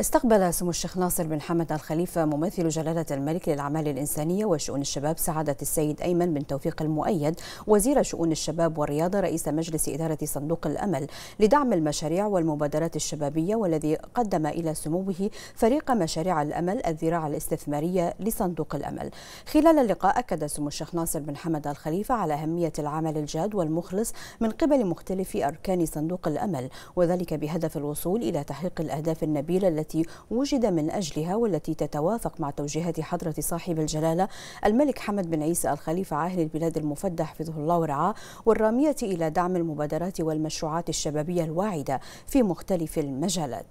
استقبل سمو الشيخ ناصر بن حمد الخليفة ممثل جلالة الملك للأعمال الإنسانية وشؤون الشباب سعادة السيد أيمن بن توفيق المؤيد وزير شؤون الشباب والرياضة رئيس مجلس إدارة صندوق الأمل لدعم المشاريع والمبادرات الشبابية والذي قدم إلى سموه فريق مشاريع الأمل الذراع الاستثمارية لصندوق الأمل خلال اللقاء أكد سمو الشيخ ناصر بن حمد الخليفة على أهمية العمل الجاد والمخلص من قبل مختلف أركان صندوق الأمل وذلك بهدف الوصول إلى تحقيق الأهداف النبيلة التي التي وجد من أجلها والتي تتوافق مع توجيهات حضرة صاحب الجلالة الملك حمد بن عيسى الخليفة عاهل البلاد المفدى حفظه الله ورعاه والرامية إلى دعم المبادرات والمشروعات الشبابية الواعدة في مختلف المجالات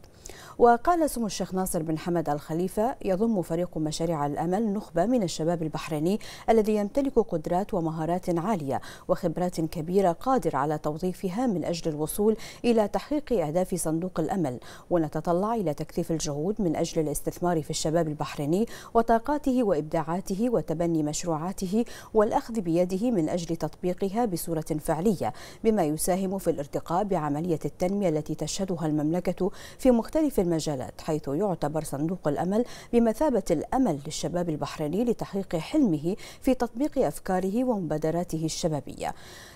وقال سمو الشيخ ناصر بن حمد الخليفة يضم فريق مشاريع الأمل نخبة من الشباب البحريني الذي يمتلك قدرات ومهارات عالية وخبرات كبيرة قادر على توظيفها من أجل الوصول إلى تحقيق أهداف صندوق الأمل ونتطلع إلى تكثيف الجهود من أجل الاستثمار في الشباب البحريني وطاقاته وإبداعاته وتبني مشروعاته والأخذ بيده من أجل تطبيقها بصورة فعلية بما يساهم في الارتقاء بعملية التنمية التي تشهدها المملكة في مختلف مختلف المجالات حيث يعتبر صندوق الأمل بمثابة الأمل للشباب البحريني لتحقيق حلمه في تطبيق أفكاره ومبادراته الشبابية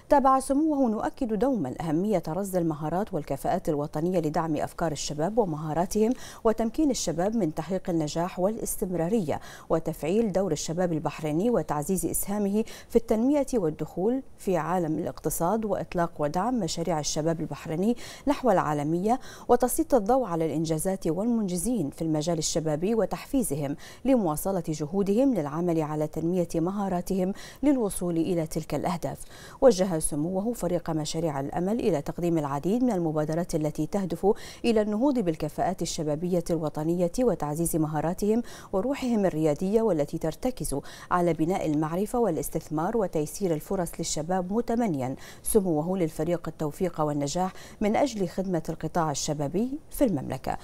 تابع سموه نؤكد دوما أهمية رصد المهارات والكفاءات الوطنية لدعم أفكار الشباب ومهاراتهم وتمكين الشباب من تحقيق النجاح والاستمرارية وتفعيل دور الشباب البحريني وتعزيز إسهامه في التنمية والدخول في عالم الاقتصاد وإطلاق ودعم مشاريع الشباب البحريني نحو العالمية وتسليط الضوء على الإنجازات والمنجزين في المجال الشبابي وتحفيزهم لمواصلة جهودهم للعمل على تنمية مهاراتهم للوصول إلى تلك الأهداف وجه سموه فريق مشاريع الأمل إلى تقديم العديد من المبادرات التي تهدف إلى النهوض بالكفاءات الشبابية الوطنية وتعزيز مهاراتهم وروحهم الريادية والتي ترتكز على بناء المعرفة والاستثمار وتيسير الفرص للشباب متمنيا سموه للفريق التوفيق والنجاح من أجل خدمة القطاع الشبابي في المملكة المملكة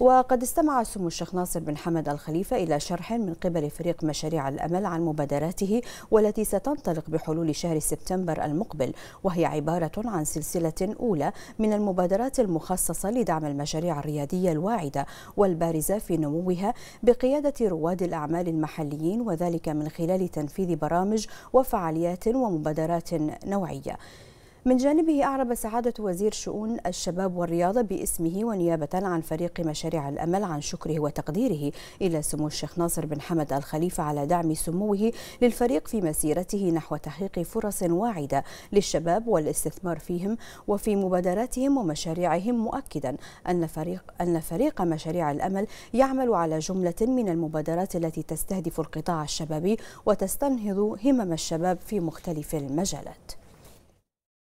وقد استمع سمو الشيخ ناصر بن حمد الخليفة إلى شرح من قبل فريق مشاريع الأمل عن مبادراته والتي ستنطلق بحلول شهر سبتمبر المقبل وهي عبارة عن سلسلة أولى من المبادرات المخصصة لدعم المشاريع الريادية الواعدة والبارزة في نموها بقيادة رواد الأعمال المحليين وذلك من خلال تنفيذ برامج وفعاليات ومبادرات نوعية من جانبه أعرب سعادة وزير شؤون الشباب والرياضة باسمه ونيابة عن فريق مشاريع الأمل عن شكره وتقديره إلى سمو الشيخ ناصر بن حمد الخليفة على دعم سموه للفريق في مسيرته نحو تحقيق فرص واعدة للشباب والاستثمار فيهم وفي مبادراتهم ومشاريعهم مؤكدا أن فريق, أن فريق مشاريع الأمل يعمل على جملة من المبادرات التي تستهدف القطاع الشبابي وتستنهض همم الشباب في مختلف المجالات